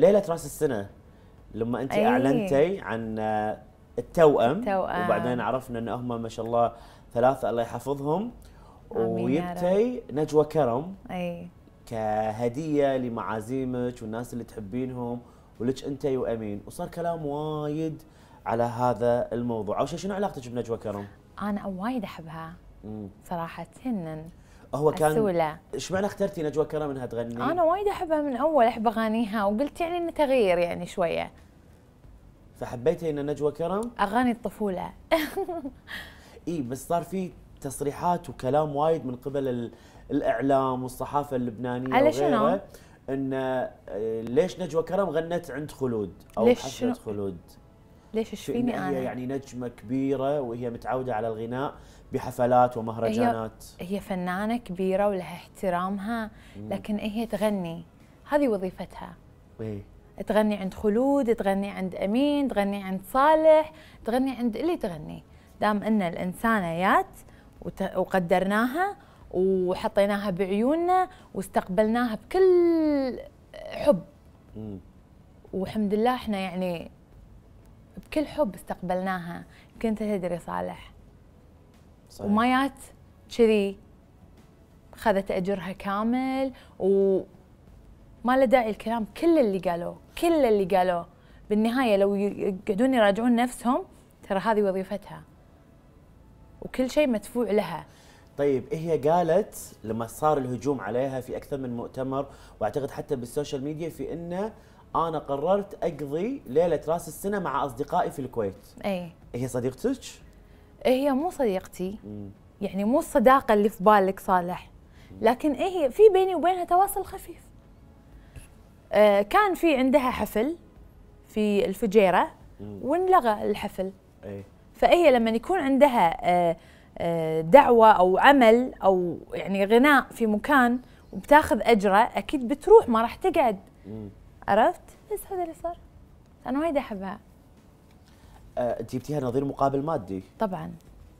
ليله راس السنه لما انت أيه. اعلنتي عن آه، التوأم, التوأم وبعدين عرفنا ان هم ما شاء الله ثلاثه الله يحفظهم وجبتي نجوى كرم اي كهديه لمعازيمك والناس اللي تحبينهم ولك انت وامين وصار كلام وايد على هذا الموضوع او شنو علاقتك بنجوى كرم انا وايد احبها صراحه هو كان السولة ايش معنى اخترتي نجوى كرم انها تغني؟ انا وايد احبها من اول احب اغانيها وقلت يعني انه تغيير يعني شويه فحبيتي ان نجوى كرم؟ اغاني الطفوله اي بس صار في تصريحات وكلام وايد من قبل الاعلام والصحافه اللبنانيه على شنو؟ ان آه، ليش نجوى كرم غنت عند خلود او حفله خلود ليش ايش فيني أنا؟ هي يعني نجمة كبيرة وهي متعودة على الغناء بحفلات ومهرجانات هي, هي فنانة كبيرة ولها احترامها لكن هي تغني هذه وظيفتها إيه؟ تغني عند خلود تغني عند أمين تغني عند صالح تغني عند اللي تغني دام أن الإنسانة يات وقدرناها وحطيناها بعيوننا واستقبلناها بكل حب مم. وحمد الله احنا يعني كل حب استقبلناها كنت تدري صالح صحيح. وما جات كذي خذت اجرها كامل وما له داعي الكلام كل اللي قالوه كل اللي قالوه بالنهايه لو يقعدون يراجعون نفسهم ترى هذه وظيفتها وكل شيء مدفوع لها طيب هي قالت لما صار الهجوم عليها في اكثر من مؤتمر واعتقد حتى بالسوشيال ميديا في انه انا قررت اقضي ليله راس السنه مع اصدقائي في الكويت اي هي صديقتك إيه، هي مو صديقتي مم. يعني مو الصداقه اللي في بالك صالح لكن إيه، هي في بيني وبينها تواصل خفيف آه كان في عندها حفل في الفجيره وانلغى الحفل اي فهي لما يكون عندها آه،, آه دعوه او عمل او يعني غناء في مكان وبتاخذ اجره اكيد بتروح ما راح تقعد عرفت بس هذا اللي صار انا وايد احبها انت آه، جبتيها نظير مقابل مادي طبعا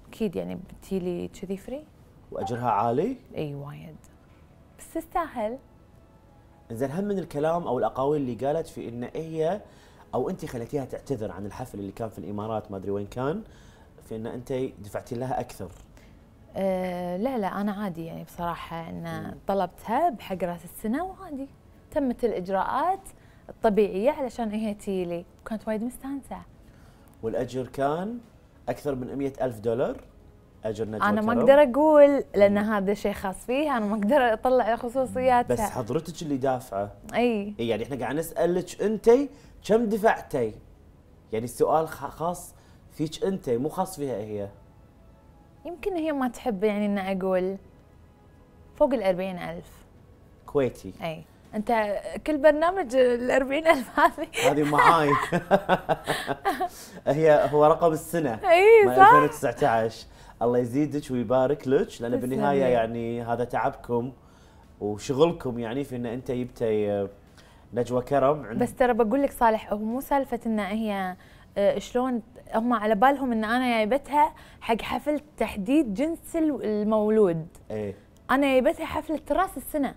اكيد يعني لي كذي فري واجرها عالي اي وايد بس تستاهل زين هم من الكلام او الاقاويل اللي قالت في ان هي او انت خليتيها تعتذر عن الحفل اللي كان في الامارات ما ادري وين كان في ان انت دفعتي لها اكثر أه لا لا انا عادي يعني بصراحه ان طلبتها بحق راس السنه وعادي تمت الاجراءات الطبيعيه علشان هي تيلي وكانت وايد مستانسه والاجر كان اكثر من مية ألف دولار اجر نجوى انا ما اقدر اقول لان هذا شيء خاص فيه انا ما اقدر اطلع خصوصياته بس حضرتك اللي دافعه اي يعني احنا قاعد نسالك انت كم دفعتي؟ يعني السؤال خاص فيك انت مو خاص فيها هي يمكن هي ما تحب يعني ان اقول فوق ال ألف كويتي اي انت كل برنامج ال 40000 هذه هذه معاي هي هو رقم السنه اي صح 2019 الله يزيدك ويبارك لك لان بالنهايه يعني هذا تعبكم وشغلكم يعني في ان انت جبتي آه، نجوى كرم عن... بس ترى بقول لك صالح هو مو سالفه ان هي آه، شلون هم على بالهم ان انا جايبتها حق حفل تحديد جنس المولود ايه انا جايبتها حفله راس السنه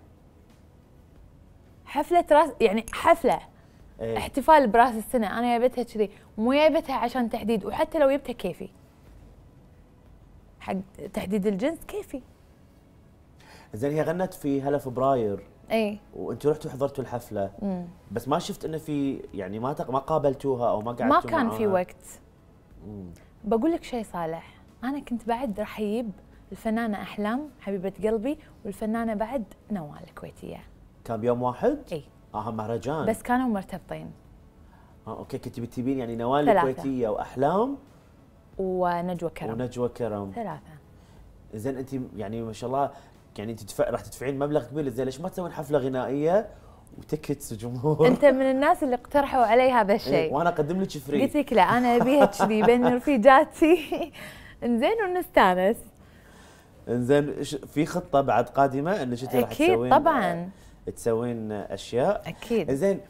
حفله راس يعني حفله أيه. احتفال براس السنه انا جايبتها كذي مو جايبتها عشان تحديد وحتى لو جبتها كيفي حق تحديد الجنس كيفي زين هي غنت في هلا فبراير اي وانت رحتوا حضرتوا الحفله مم. بس ما شفت انه في يعني ما تق... ما قابلتوها او ما قعدتوا ما كان معها. في وقت بقول لك شيء صالح انا كنت بعد راح اجيب الفنانه احلام حبيبه قلبي والفنانه بعد نوال الكويتيه كان بيوم واحد؟ اي اه مهرجان بس كانوا مرتبطين اه اوكي كنت بتجيبين يعني نوال كويتيه واحلام ونجوى كرم ونجوى كرم ثلاثه زين انت يعني ما شاء الله يعني انت تدفع راح تدفعين مبلغ كبير زين ليش ما تسوين حفله غنائيه وتكتس جمهور انت من الناس اللي اقترحوا علي هذا إيه، الشيء إيه وانا اقدم لك فري قلت لك لا انا ابيها كذي بين رفيجاتي انزين ونستانس انزين في خطه بعد قادمه انك انت راح تسوين اكيد طبعا تسوين اشياء اكيد زين